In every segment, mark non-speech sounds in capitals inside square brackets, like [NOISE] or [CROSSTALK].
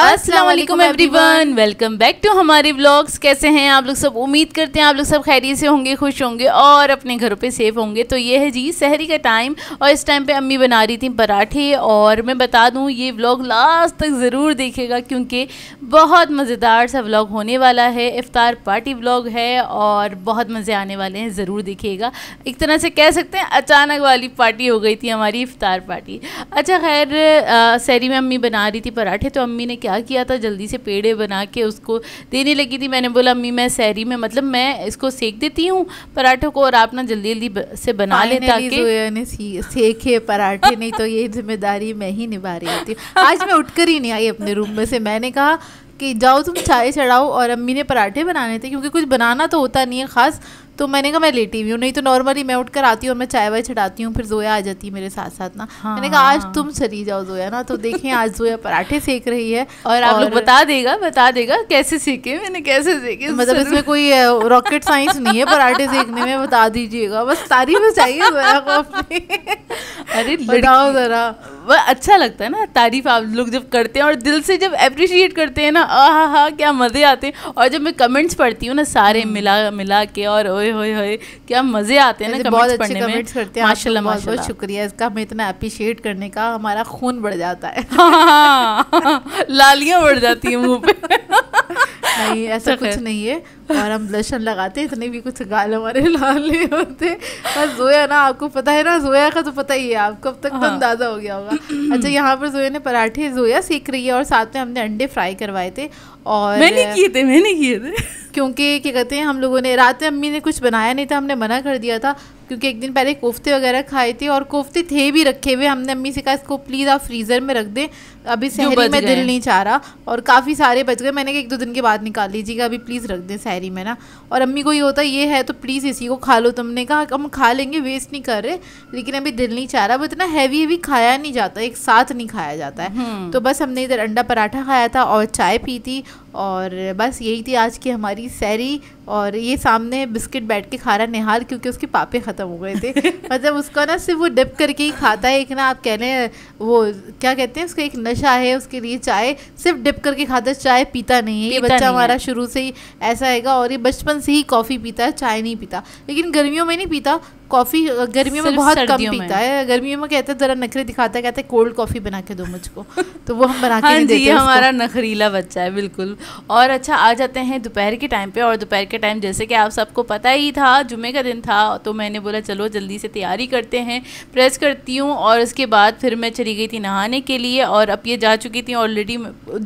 Aslam everyone welcome back to हमारे vlogs कैसे हैं आप लोग सब उम्मीद करते हैं आप लोग सब खैरियत से होंगे खुश होंगे और अपने घरों पे सेफ होंगे तो ये है जी शहरी का टाइम और इस टाइम पे अम्मी बना रही थी पराठे और मैं बता दूं ये व्लॉग लास्ट तक ज़रूर देखेगा क्योंकि बहुत मज़ेदार सा व्लॉग होने वाला है इफ़ार पार्टी व्लॉग है और बहुत मज़े आने वाले हैं ज़रूर देखिएगा एक तरह से कह सकते हैं अचानक वाली पार्टी हो गई थी हमारी इफ़ार पार्टी अच्छा खैर शहरी में अम्मी बना रही थी पराठे तो अम्मी ने क्या किया था जल्दी से पेड़े बना के उसको देने लगी थी मैंने बोला अम्मी मैं सहरी में मतलब मैं इसको सेक देती हूँ पराठों को और आप ना जल्दी जल्दी से बना ले ताकि सेके पराठे नहीं तो ये जिम्मेदारी मैं ही निभा रही थी आज मैं उठकर ही नहीं आई अपने रूम में से मैंने कहा कि जाओ तुम चाय चढ़ाओ और अम्मी ने पराठे बनाने थे क्योंकि कुछ बनाना तो होता नहीं है ख़ास तो मैंने कहा मैं लेटी हुई हूँ नहीं तो नॉर्मली मैं उठकर आती हूँ और मैं चाय वाय चढ़ाती हूँ फिर जोया आ जाती है मेरे साथ साथ ना हाँ, मैंने कहा आज हाँ। तुम चली जाओ जोया ना तो देखें आज जोया पराठे सेक रही है और आप लोग बता देगा बता देगा कैसे सीखे मैंने कैसे सीखे मतलब इसमें कोई रॉकेट साइंस नहीं है पराठे सेकने में बता दीजिएगा बस तारीफ चाहिए अरे [LAUGHS] बताओ जरा वह अच्छा लगता है ना तारीफ आप लोग जब करते हैं और दिल से जब अप्रिशिएट करते हैं ना हा हा क्या मज़े आते हैं और जब मैं कमेंट्स पढ़ती हूँ ना सारे हम्म। मिला मिला के और ओए होए होए क्या मज़े आते हैं ना बहुत अच्छे कमेंट्स करते हैं माशाल्लाह बहुत बहुत शुक्रिया इसका हमें इतना अप्रिशिएट करने का हमारा खून बढ़ जाता है हाँ, हाँ, हाँ, हाँ लालियाँ बढ़ जाती हैं मुँह पे नहीं ऐसा तो कुछ नहीं है और हम लशन लगाते इतने भी कुछ गाल हमारे [LAUGHS] लाल नहीं होते बस जोया ना आपको पता है ना जोया का तो पता ही है आपको अब तक तो अंदाज़ा हो गया होगा अच्छा यहाँ पर जोया ने पराठे जोया सीख रही है और साथ में हमने अंडे फ्राई करवाए थे और मैंने किए थे मैंने किए थे क्योंकि क्या कहते हैं हम लोगों ने रात में अम्मी ने कुछ बनाया नहीं था हमने मना कर दिया था क्योंकि एक दिन पहले कोफ्ते वगैरह खाए थे और कोफ्ते थे भी रखे हुए हमने अम्मी से कहा इसको प्लीज़ आप फ्रीज़र में रख दें अभी सहरी में दिल नहीं चाह रहा और काफ़ी सारे बच गए मैंने कहा एक दो दिन के बाद निकाल लीजिएगा अभी प्लीज़ रख दें सहरी में ना और अम्मी को ये होता ये है तो प्लीज़ इसी को खा लो तुमने कहा हम खा लेंगे वेस्ट नहीं कर रहे लेकिन अभी दिल नहीं चाह रहा वो इतना हैवी हैवी खाया नहीं जाता एक साथ नहीं खाया जाता है हम्म। तो बस हमने इधर अंडा पराठा खाया था और चाय पी थी और बस यही थी आज की हमारी सहरी और ये सामने बिस्किट बैठ के खा रहा निहाल क्योंकि उसके पापे ख़त्म हो गए थे [LAUGHS] मतलब उसका ना सिर्फ वो डिप करके ही खाता है एक ना आप कह रहे हैं वो क्या कहते हैं उसका एक नशा है उसके लिए चाय सिर्फ डिप करके खाता है चाय पीता नहीं है ये बच्चा हमारा शुरू से ही ऐसा है और ये बचपन से ही कॉफ़ी पीता है चाय नहीं पीता लेकिन गर्मियों में नहीं पीता कॉफ़ी गर्मियों में बहुत कम पीता है गर्मियों में कहते हैं ज़रा नखरे दिखाता है कहते कोल्ड कॉफ़ी बना के दो मुझको [LAUGHS] तो वो हम बना के हाँ देते हमारा नखरीला बच्चा है बिल्कुल और अच्छा आ जाते हैं दोपहर के टाइम पे और दोपहर के टाइम जैसे कि आप सबको पता ही था जुमे का दिन था तो मैंने बोला चलो जल्दी से तैयारी करते हैं प्रेस करती हूँ और उसके बाद फिर मैं चली गई थी नहाने के लिए और अब ये जा चुकी थी ऑलरेडी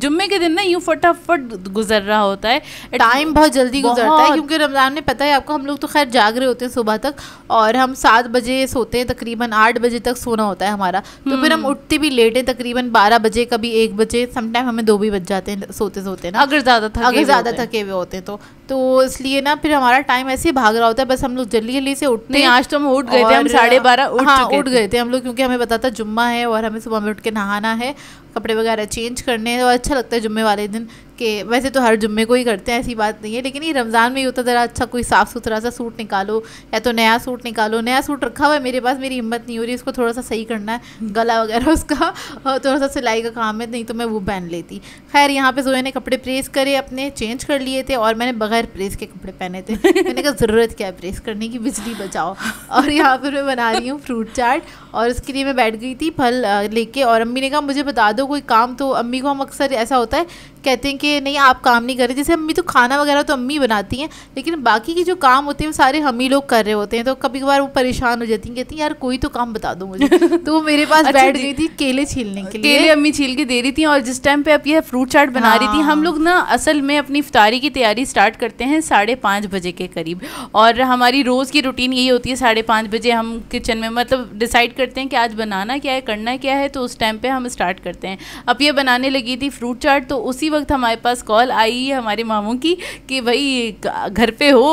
जुम्मे के दिन ना यूँ फटाफट गुजर रहा होता है टाइम बहुत जल्दी गुजरता है क्योंकि रमज़ान ने पता है आपको हम लोग तो खैर जाग रहे होते हैं सुबह तक और हम सात बजे सोते हैं तकरीबन आठ बजे तक सोना होता है हमारा तो फिर हम हम्म। उठते भी लेट हैं तकरीबन बारह बजे कभी एक बजे समटाइम हमें दो भी बज जाते हैं सोते सोते ना अगर ज़्यादा थके अगर ज़्यादा थके हुए होते हैं तो तो इसलिए ना फिर हमारा टाइम ऐसे ही भाग रहा होता है बस हम लोग जल्दी जल्दी से उठते हैं आज तो हम उठ गए थे हम साढ़े बारह उठ हाँ उठ गए थे हम लोग क्योंकि हमें पता था जुम्मा है और हमें सुबह में उठ के नहाना है कपड़े वगैरह चेंज करने हैं और अच्छा लगता है जुम्मे वाले दिन कि वैसे तो हर जुम्मे को ही करते हैं ऐसी बात नहीं है लेकिन ये रमज़ान में ही होता ज़रा अच्छा कोई साफ़ सुथरा सा सूट निकालो या तो नया सूट निकालो नया सूट रखा हुआ है मेरे पास मेरी हिम्मत नहीं हो रही उसको थोड़ा सा सही करना है हम्म। गला वगैरह उसका और थोड़ा सा सिलाई का काम है नहीं तो मैं वो पहन लेती खैर यहाँ पर जोया ने कपड़े प्रेस करे अपने चेंज कर लिए थे और मैंने बगैर प्रेस के कपड़े पहने थे [LAUGHS] मैंने कहा ज़रूरत क्या है प्रेस करने की बिजली बचाओ और यहाँ पर मैं बना रही हूँ फ्रूट चाट और उसके लिए मैं बैठ गई थी फल लेके और अम्मी ने कहा मुझे बता दो कोई काम तो अम्मी को हम अक्सर ऐसा होता है कहते हैं कि नहीं आप काम नहीं कर रहे जैसे अम्मी तो खाना वगैरह तो अम्मी बनाती हैं लेकिन बाकी के जो काम होते हैं वो सारे हम ही लोग कर रहे होते हैं तो कभी कभार वो परेशान हो जाती हैं कहती हैं यार कोई तो काम बता दो मुझे [LAUGHS] तो वो मेरे पास अच्छा, बैठ गई थी केले छीलने के लिए केले अम्मी छील के दे रही थी और जिस टाइम पे आप यह फ्रूट चाट बना रही थी हम हाँ। लोग ना असल में अपनी इफ्तारी की तैयारी स्टार्ट करते हैं साढ़े पाँच बजे के करीब और हमारी रोज़ की रूटीन यही होती है साढ़े पाँच बजे हम किचन में मतलब डिसाइड करते हैं कि आज बनाना क्या है करना क्या है तो उस टाइम पर हम स्टार्ट करते हैं अब यह बनाने लगी थी फ्रूट चाट तो उसी वक्त हमारे पास कॉल आई है हमारे मामू की कि भाई घर पे हो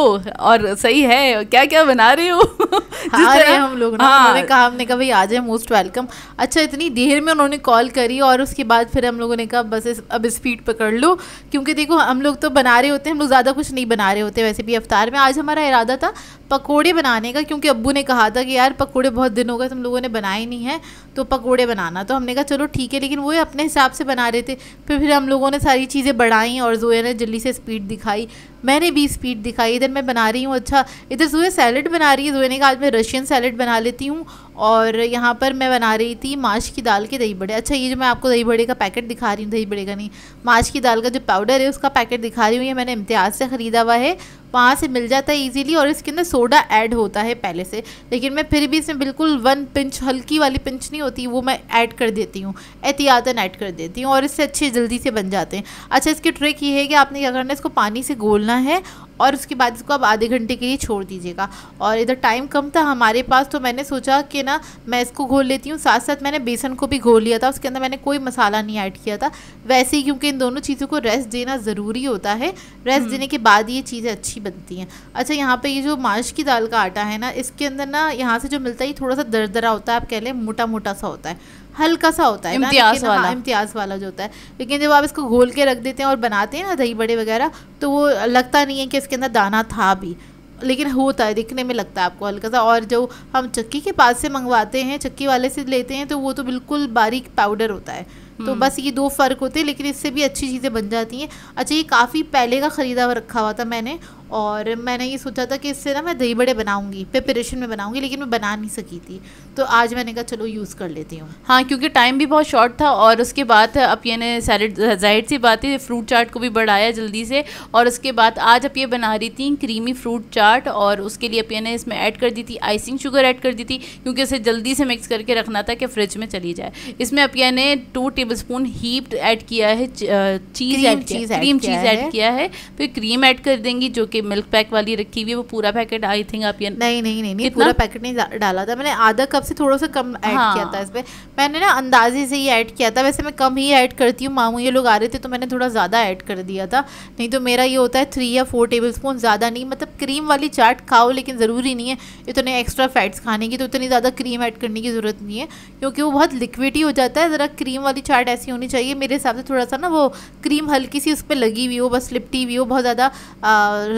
और सही है क्या क्या बना रहे हो [LAUGHS] हाँ रहे हम लोग ना हाँ। उन्होंने कहा हमने कहा भाई आ जाए मोस्ट वेलकम अच्छा इतनी देर में उन्होंने कॉल करी और उसके बाद फिर हम लोगों ने कहा बस अब स्पीड पकड़ लो क्योंकि देखो हम लोग तो बना रहे होते हैं हम लोग ज़्यादा कुछ नहीं बना रहे होते वैसे भी अवतार में आज हमारा इरादा था पकोड़े बनाने का क्योंकि अब्बू ने कहा था कि यार पकोड़े बहुत दिन हो गए तुम लोगों ने बनाए नहीं है तो पकोड़े बनाना तो हमने कहा चलो ठीक है लेकिन वो अपने हिसाब से बना रहे थे फिर फिर हम लोगों ने सारी चीज़ें बढ़ाई और जोया ने जल्दी से स्पीड दिखाई मैंने भी स्पीड दिखाई इधर मैं बना रही हूँ अच्छा इधर जोया सैलड बना रही है जोया ने कहा आज मैं रशियन सैलड बना लेती हूँ और यहाँ पर मैं बना रही थी माश की दाल के दही बड़े अच्छा ये जो मैं आपको दही बड़े का पैकेट दिखा रही हूँ दही बड़े का नहीं माश की दाल का जो पाउडर है उसका पैकेट दिखा रही हूँ ये मैंने इम्तियाज़ से ख़रीदा हुआ है वहाँ से मिल जाता है ईजिली और इसके अंदर सोडा ऐड होता है पहले से लेकिन मैं फिर भी इसमें बिल्कुल वन पिंच हल्की वाली पिंच नहीं होती वो मैं ऐड कर देती हूँ एहतियातन ऐड कर देती हूँ और इससे अच्छे जल्दी से बन जाते हैं अच्छा इसकी ट्रिक ये है कि आपने क्या करना है इसको पानी से घोलना है और उसके बाद इसको आप आधे घंटे के लिए छोड़ दीजिएगा और इधर टाइम कम था हमारे पास तो मैंने सोचा कि ना मैं इसको घोल लेती हूँ साथ साथ मैंने बेसन को भी घोल लिया था उसके अंदर मैंने कोई मसाला नहीं ऐड किया था वैसे ही क्योंकि इन दोनों चीज़ों को रेस्ट देना ज़रूरी होता है रेस्ट हम्म। देने के बाद ये चीज़ें अच्छी बनती हैं अच्छा यहाँ पर ये जो माश की दाल का आटा है ना इसके अंदर ना यहाँ से जो मिलता है ये थोड़ा सा दरदरा होता है आप कह लें मोटा मोटा सा होता है हल्का सा होता है इम्तियाज हाँ, वाला हाँ, इम्तियाज वाला जो होता है लेकिन जब आप इसको घोल के रख देते हैं और बनाते हैं ना दही बड़े वगैरह तो वो लगता नहीं है कि इसके अंदर दाना था भी लेकिन होता है दिखने में लगता है आपको हल्का सा और जो हम चक्की के पास से मंगवाते हैं चक्की वाले से लेते हैं तो वो तो बिल्कुल बारीक पाउडर होता है तो हम्म। बस ये दो फ़र्क होते हैं लेकिन इससे भी अच्छी चीज़ें बन जाती हैं अच्छा ये काफ़ी पहले का ख़रीदा रखा हुआ था मैंने और मैंने ये सोचा था कि इससे ना मैं दही बड़े बनाऊँगी प्रिपरेशन में बनाऊँगी लेकिन मैं बना नहीं सकी थी तो आज मैंने कहा चलो यूज़ कर लेती हूँ हाँ क्योंकि टाइम भी बहुत शॉर्ट था और उसके बाद अब ये ने सैलड जाहिर सी बात है फ्रूट चाट को भी बढ़ाया जल्दी से और उसके बाद आज आप ये बना रही थी क्रीमी फ्रूट चाट और उसके लिए अपिया ने इसमें ऐड कर दी थी आइसिंग शुगर ऐड कर दी थी क्योंकि उसे जल्दी से मिक्स करके रखना था कि फ्रिज में चली जाए इसमें अपिया ने two tablespoon heap add किया है cheese add cheese cream cheese add किया है फिर क्रीम ऐड कर देंगी जो कि मिल्क पैक वाली रखी हुई है वो पूरा पैकेट आई थिंक आप ये नहीं नहीं नहीं, नहीं पूरा पैकेट नहीं डाला था मैंने आधा कप से थोड़ा सा कम ऐड हाँ। किया था इसमें मैंने ना अंदाजे से ही ऐड किया था वैसे मैं कम ही ऐड करती हूँ मामू ये लोग आ रहे थे तो मैंने थोड़ा ज़्यादा ऐड कर दिया था नहीं तो मेरा ये होता है थ्री या फोर टेबल स्पून ज़्यादा नहीं मतलब क्रीम वाली चाट खाओ लेकिन ज़रूरी नहीं है इतने एक्स्ट्रा फैट्स खाने की तो उतनी ज़्यादा क्रीम ऐड करने की ज़रूरत नहीं है क्योंकि वो बहुत लिक्विड ही हो जाता है ज़रा क्रीम वाली चाट ऐसी होनी चाहिए मेरे हिसाब से थोड़ा सा ना वो क्रीम हल्की सी उस पर लगी हुई हो बस लिपटी हुई हो बहुत ज़्यादा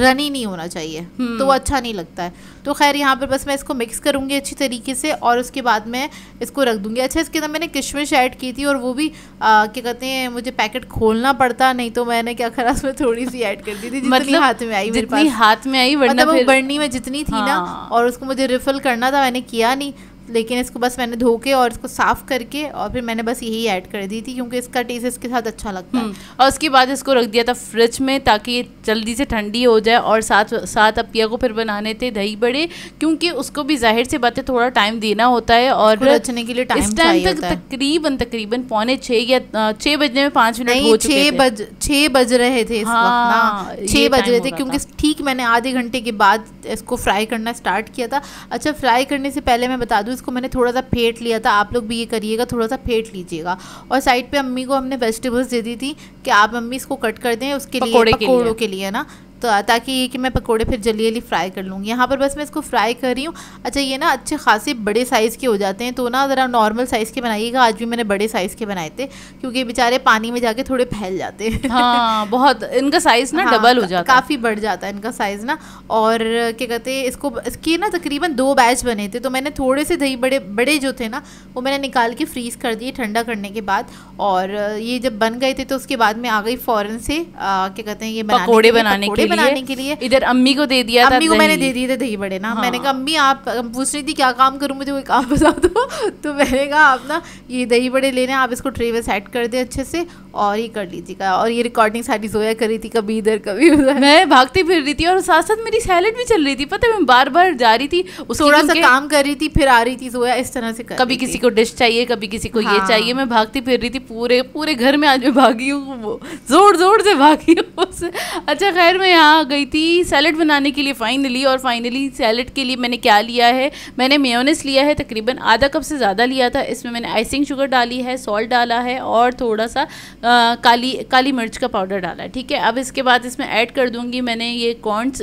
रनी नहीं होना चाहिए तो वो हम्म। अच्छा नहीं लगता है तो खैर यहाँ पर बस मैं इसको मिक्स करूँगी अच्छी तरीके से और उसके बाद मैं इसको रख दूँगी अच्छा इसके अंदर मैंने किशमिश ऐड की थी और वो भी क्या कहते हैं मुझे पैकेट खोलना पड़ता नहीं तो मैंने क्या करा उसमें थोड़ी सी ऐड कर दी थी मतलब हाथ में आई मेरे पास हाथ में आई वरना मतलब बर्नी में जितनी थी ना हाँ। और उसको मुझे रिफिल करना था मैंने किया नहीं लेकिन इसको बस मैंने धो के और इसको साफ़ करके और फिर मैंने बस यही ऐड कर दी थी क्योंकि इसका टेस्ट इसके साथ अच्छा लगता है हम्म, और उसके बाद इसको रख दिया था फ्रिज में ताकि ये जल्दी से ठंडी हो जाए और साथ साथ अपिया को फिर बनाने थे दही बड़े क्योंकि उसको भी जाहिर से बातें थोड़ा टाइम देना होता है और रचने के लिए टाइम इस टाइम तक तकरीबन तकरीबन पौने छः या छः बजने में पाँच मिनट छः बज छः बज रहे थे हाँ, छः बज रहे थे क्योंकि ठीक मैंने आधे घंटे के बाद इसको फ्राई करना स्टार्ट किया था अच्छा फ्राई करने से पहले मैं बता दूँ नूडल्स को मैंने थोड़ा सा फेंट लिया था आप लोग भी ये करिएगा थोड़ा सा फेंट लीजिएगा और साइड पे अम्मी को हमने वेजिटेबल्स दे दी थी कि आप मम्मी इसको कट कर दें उसके लिए पकौड़ों के लिए ना तो ताकि ये कि मैं पकोड़े फिर जल्दी जल्दी फ्राई कर लूँगी यहाँ पर बस मैं इसको फ्राई कर रही हूँ अच्छा ये ना अच्छे खासे बड़े साइज़ के हो जाते हैं तो ना ज़रा नॉर्मल साइज़ के बनाइएगा आज भी मैंने बड़े साइज़ के बनाए थे क्योंकि बेचारे पानी में जाके थोड़े फैल जाते हैं हाँ [LAUGHS] बहुत इनका साइज़ ना हाँ, डबल हो जाता है काफ़ी बढ़ जाता है इनका साइज़ ना और क्या कहते हैं इसको इसके ना तकरीबन दो बैच बने थे तो मैंने थोड़े से दही बड़े बड़े जो थे ना वो मैंने निकाल के फ्रीज़ कर दिए ठंडा करने के बाद और ये जब बन गए थे तो उसके बाद में आ गई फ़ौरन से क्या कहते हैं ये पकौड़े बनाने के दही बनाने के लिए इधर अम्मी को दे दिया अम्मी को मैंने दे दिए थे दही बड़े ना हाँ। मैंने कहा अम्मी आप पूछ रही थी क्या काम करूँ मुझे कोई काम [LAUGHS] बता दो तो मैंने कहा आप ना ये दही बड़े लेने आप इसको ट्रे में सेट कर दे अच्छे से और ही कर लीजिएगा और ये रिकॉर्डिंग सारी सोया कर रही थी कभी इधर कभी उधर मैं भागती फिर रही थी और साथ साथ मेरी सैलड भी चल रही थी पता मैं बार बार जा रही थी थोड़ा सा काम कर रही थी फिर आ रही थी जोया इस तरह से कभी किसी को डिश चाहिए कभी किसी को ये हाँ। चाहिए मैं भागती फिर रही थी पूरे पूरे घर में आज मैं भागी हूँ वो जोर जोर से भागी हूँ अच्छा खैर मैं आ गई थी सैलड बनाने के लिए फ़ाइनली और फाइनली सैलड के लिए मैंने क्या लिया है मैंने मेयोनेस लिया है तकरीबन आधा कप से ज़्यादा लिया था इसमें मैंने आइसिंग शुगर डाली है सॉल्ट डाला है और थोड़ा सा आ, काली काली मिर्च का पाउडर डाला है ठीक है अब इसके बाद इसमें ऐड कर दूँगी मैंने ये कॉर्नस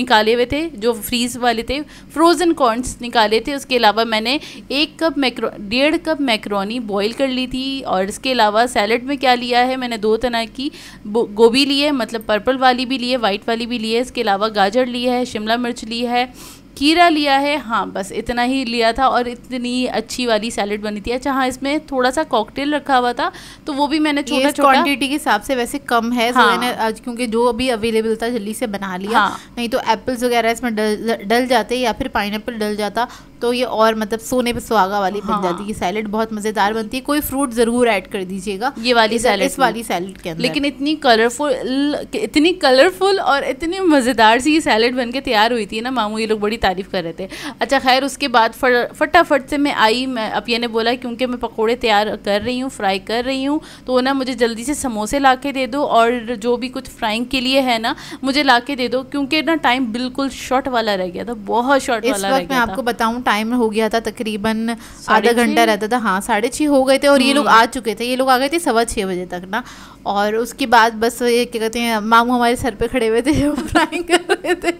निकाले हुए थे जो फ्रीज वाले थे फ्रोज़न कॉर्नस निकाले थे उसके अलावा मैंने एक कप मैक्रो डेढ़ कप मैक्रोनी बॉयल कर ली थी और इसके अलावा सैलड में क्या लिया है मैंने दो तरह की गोभी ली है मतलब पर्पल वाली भी ली है वाइट वाली भी ली है इसके अलावा गाजर ली है शिमला मिर्च ली है कीरा लिया है हाँ बस इतना ही लिया था और इतनी अच्छी वाली सैलेड बनी थी अच्छा हाँ इसमें थोड़ा सा कॉकटेल रखा हुआ था तो वो भी मैंने छोटा छोटा क्वांटिटी के हिसाब से वैसे कम है हाँ। मैंने आज क्योंकि जो अभी अवेलेबल था जल्दी से बना लिया हाँ। नहीं तो एप्पल्स वगैरह इसमें डल डल जाते या फिर पाइन डल जाता तो ये और मतलब सोने पे सुहागा वाली हाँ। बन जाती है सैलेड बहुत मज़ेदार बनती है कोई फ्रूट ज़रूर ऐड कर दीजिएगा ये वाली सैलड इस वाली सैलड के अंदर लेकिन इतनी कलरफुल इतनी कलरफुल और इतनी मज़ेदार सी ये सैलेड बन के तैयार हुई थी ना मामू ये लोग बड़ी तारीफ़ कर रहे थे अच्छा खैर उसके बाद फटाफट से मैं आई मैं अपिया ने बोला क्योंकि मैं पकौड़े तैयार कर रही हूँ फ्राई कर रही हूँ तो ना मुझे जल्दी से समोसे ला के दे दो और जो भी कुछ फ्राइंग के लिए है ना मुझे ला के दे दो क्योंकि ना टाइम बिल्कुल शॉर्ट वाला रह गया था बहुत शॉर्ट वाला रह गया मैं आपको बताऊँ टाइम हो गया था तकरीबन आधा घंटा रहता था हाँ साढ़े छः हो गए थे और ये हम्म। लोग आ चुके थे ये लोग आ गए थे सवा छः बजे तक ना और उसके बाद बस ये क्या कहते हैं मामू हमारे सर पे खड़े हुए थे फ्राइंग [LAUGHS] कर रहे थे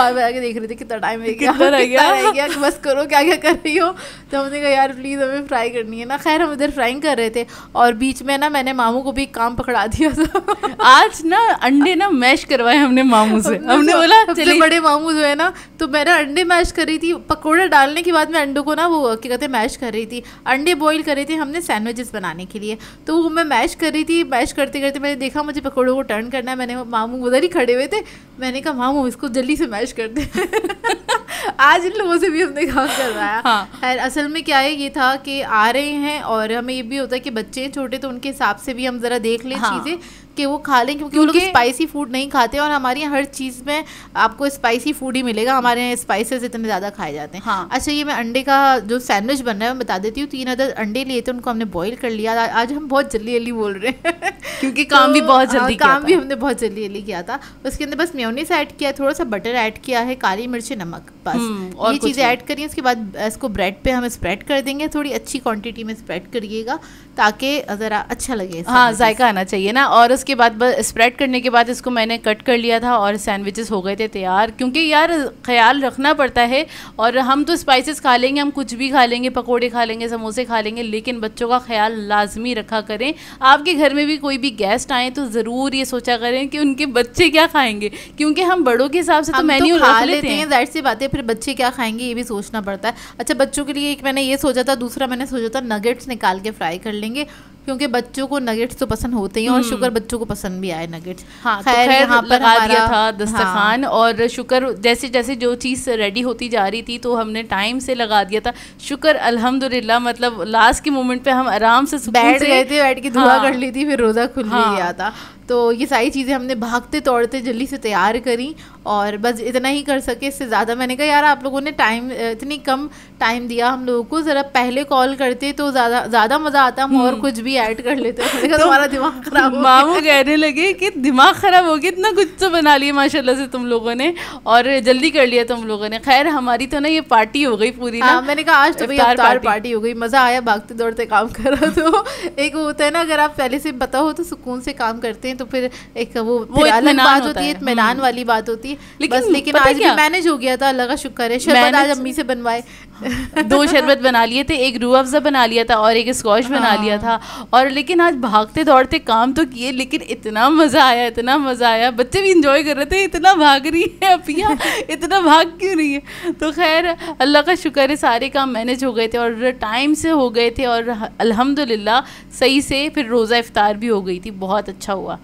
बार बार आके देख रहे थे कितना टाइम रह गया कितना रह गया, गया बस करो क्या क्या कर रही हो तो हमने कहा यार प्लीज़ हमें फ्राई करनी है ना खैर हम इधर फ्राइंग कर रहे थे और बीच में ना मैंने मामू को भी काम पकड़ा दिया था आज ना अंडे ना मैश करवाए हमने मामू से हमने तो- बोला चले बड़े मामू जो है ना तो मैंने अंडे मैश कर रही थी पकौड़े डालने के बाद मैं अंडों को ना वो क्या कहते हैं मैश कर रही थी अंडे बॉईल कर रही थी हमने सैंडविचेस बनाने के लिए तो वो मैं मैश कर रही थी मैश करते करते मैंने देखा मुझे पकौड़ों को टर्न करना है मैंने मामू उधर ही खड़े हुए थे मैंने कहा मामू इसको जल्दी से मैश कोशिश करते हैं [LAUGHS] आज इन लोगों से भी हमने काम करवाया हाँ असल में क्या है ये था कि आ रहे हैं और हमें ये भी होता है कि बच्चे छोटे तो उनके हिसाब से भी हम ज़रा देख ले हाँ। चीज़ें कि वो खा लें क्योंकि वो लोग स्पाइसी फूड नहीं खाते और हमारे यहाँ हर चीज़ में आपको स्पाइसी फूड ही मिलेगा हमारे यहाँ स्पाइसेस इतने ज़्यादा खाए जाते हैं हाँ अच्छा ये मैं अंडे का जो सैंडविच बन रहा है मैं बता देती हूँ तीन अदर अंडे लिए थे उनको हमने बॉयल कर लिया आज हम बहुत जल्दी जल्दी बोल रहे हैं क्योंकि काम तो भी बहुत हाँ, जल्दी काम भी हमने बहुत जल्दी जल्दी किया था उसके अंदर बस म्योनीस ऐड किया थोड़ा सा बटर ऐड किया है काली मिर्ची नमक बस हम्म, और ये चीज़ें ऐड करिए उसके बाद इसको ब्रेड पे हम स्प्रेड कर देंगे थोड़ी अच्छी क्वांटिटी में स्प्रेड करिएगा ताकि ज़रा अच्छा लगे हाँ जायका आना चाहिए ना और उसके बाद स्प्रेड करने के बाद इसको मैंने कट कर लिया था और सैंडविचेस हो गए थे तैयार क्योंकि यार ख्याल रखना पड़ता है और हम तो स्पाइसेस खा लेंगे हम कुछ भी खा लेंगे पकौड़े खा लेंगे समोसे खा लेंगे लेकिन बच्चों का ख्याल लाजमी रखा करें आपके घर में भी कोई भी गेस्ट आए तो ज़रूर ये सोचा करें कि उनके बच्चे क्या खाएंगे क्योंकि हम बड़ों के हिसाब से तो मैन्यू तो खा लेते हैं जाहिर सी बातें फिर बच्चे क्या खाएंगे ये भी सोचना पड़ता है अच्छा बच्चों के लिए एक मैंने ये सोचा था दूसरा मैंने सोचा था नगेट्स निकाल के फ्राई कर लेंगे क्योंकि बच्चों को नगेट्स तो पसंद होते ही और हम्म। शुगर बच्चों को पसंद भी आए नगेट्स हाँ तो खैर तो यहाँ पर आ गया था दस्तरखान हाँ। और शुक्र जैसे जैसे जो चीज़ रेडी होती जा रही थी तो हमने टाइम से लगा दिया था शुक्र अल्हम्दुलिल्लाह मतलब लास्ट के मोमेंट पे हम आराम से बैठ गए थे बैठ के दुआ हाँ। कर ली थी फिर रोज़ा खुल हाँ। गया था तो ये सारी चीज़ें हमने भागते दौड़ते जल्दी से तैयार करी और बस इतना ही कर सके इससे ज़्यादा मैंने कहा यार आप लोगों ने टाइम इतनी कम टाइम दिया हम लोगों को ज़रा पहले कॉल करते तो ज़्यादा ज़्यादा मज़ा आता हम और हम्म। कुछ भी ऐड कर लेते तो हमारा दिमाग ख़राब मामू कहने लगे कि दिमाग ख़राब हो गया इतना कुछ तो बना लिया माशाल्लाह से तुम लोगों ने और जल्दी कर लिया तुम लोगों ने खैर हमारी तो ना ये पार्टी हो गई पूरी हाँ मैंने कहा आज तो भाई पार्टी हो गई मज़ा आया भागते दौड़ते काम करो [LAUGHS] तो एक होता है ना अगर आप पहले से पता हो तो सुकून से काम करते हैं तो फिर एक वो, वो फिर अलग बात होती है हम्म। मैदान वाली बात होती है लेकिन बस लेकिन आज भी मैनेज हो गया था अल्लाह का शुक्र है शरबत आज अम्मी से बनवाए दो शरबत बना लिए थे एक रू अफजा बना लिया था और एक स्कॉश हाँ। बना लिया हाँ। था और लेकिन आज भागते दौड़ते काम तो किए लेकिन इतना मज़ा आया इतना मज़ा आया बच्चे भी इंजॉय कर रहे थे इतना भाग रही है अपिया इतना भाग क्यों रही है तो खैर अल्लाह का शुक्र है सारे काम मैनेज हो गए थे और टाइम से हो गए थे और अल्हम्दुलिल्लाह सही से फिर रोज़ा इफ्तार भी हो गई थी बहुत अच्छा हुआ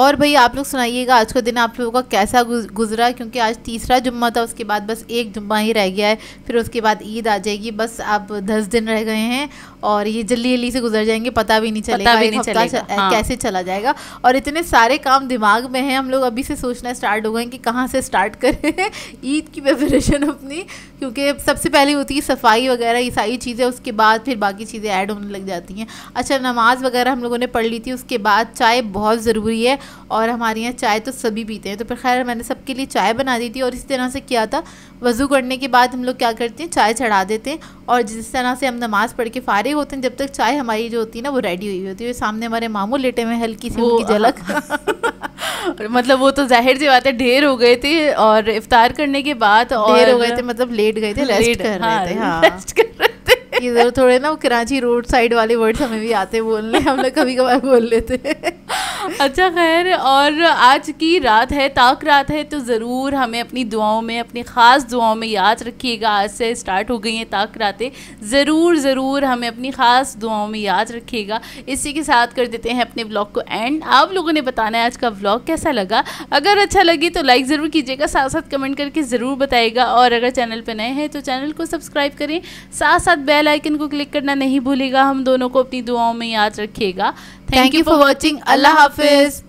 और भाई आप लोग सुनाइएगा आज का दिन आप लोगों का कैसा गुजरा क्योंकि आज तीसरा जुम्मा था उसके बाद बस एक जुम्मा ही रह गया है फिर उसके बाद ईद आ जाएगी बस आप दस दिन रह गए हैं और ये जल्दी जल्दी से गुजर जाएंगे पता भी नहीं चलेगा भी नहीं चलेगा चल, हाँ। कैसे चला जाएगा और इतने सारे काम दिमाग में हैं हम लोग अभी से सोचना स्टार्ट हो गए कि कहाँ से स्टार्ट करें [LAUGHS] ईद की प्रिपरेशन अपनी क्योंकि सबसे पहले होती है सफाई वगैरह ये सारी चीज़ें उसके बाद फिर बाकी चीज़ें ऐड होने लग जाती हैं अच्छा नमाज़ वगैरह हम लोगों ने पढ़ ली थी उसके बाद चाय बहुत ज़रूरी है और हमारे यहाँ चाय तो सभी पीते हैं तो फिर खैर मैंने सबके लिए चाय बना दी थी और इसी तरह से किया था वज़ू करने के बाद हम लोग क्या करते हैं चाय चढ़ा देते हैं और जिस तरह से हम नमाज़ पढ़ के फ़ारिग होते हैं जब तक चाय हमारी जो होती है ना वो रेडी हुई होती है सामने हमारे मामू लेटे हुए हल्की सी उनकी झलक [LAUGHS] मतलब वो तो जाहिर सी बात है ढेर हो गए थे और इफ्तार करने के बाद और हो गए थे मतलब लेट गए थे रेस्ट कर रहे हाँ, थे [LAUGHS] हाँ, इधर थोड़े ना वो कराची रोड साइड वाले वर्ड्स हमें भी आते बोलने हम लोग कभी कभार बोल लेते हैं अच्छा खैर और आज की रात है ताक रात है तो ज़रूर हमें अपनी दुआओं में अपनी ख़ास दुआओं में याद रखिएगा आज से स्टार्ट हो गई हैं ताक रातें ज़रूर ज़रूर हमें अपनी ख़ास दुआओं में याद रखिएगा इसी के साथ कर देते हैं अपने ब्लॉग को एंड आप लोगों ने बताना है आज का ब्लॉग कैसा लगा अगर अच्छा लगे तो लाइक ज़रूर कीजिएगा साथ साथ कमेंट करके ज़रूर बताइएगा और अगर चैनल पर नए हैं तो चैनल को सब्सक्राइब करें साथ साथ बेल आइकन को क्लिक करना नहीं भूलेगा हम दोनों को अपनी दुआओं में याद रखिएगा थैंक यू फॉर वॉचिंग अल्लाह हाफिज़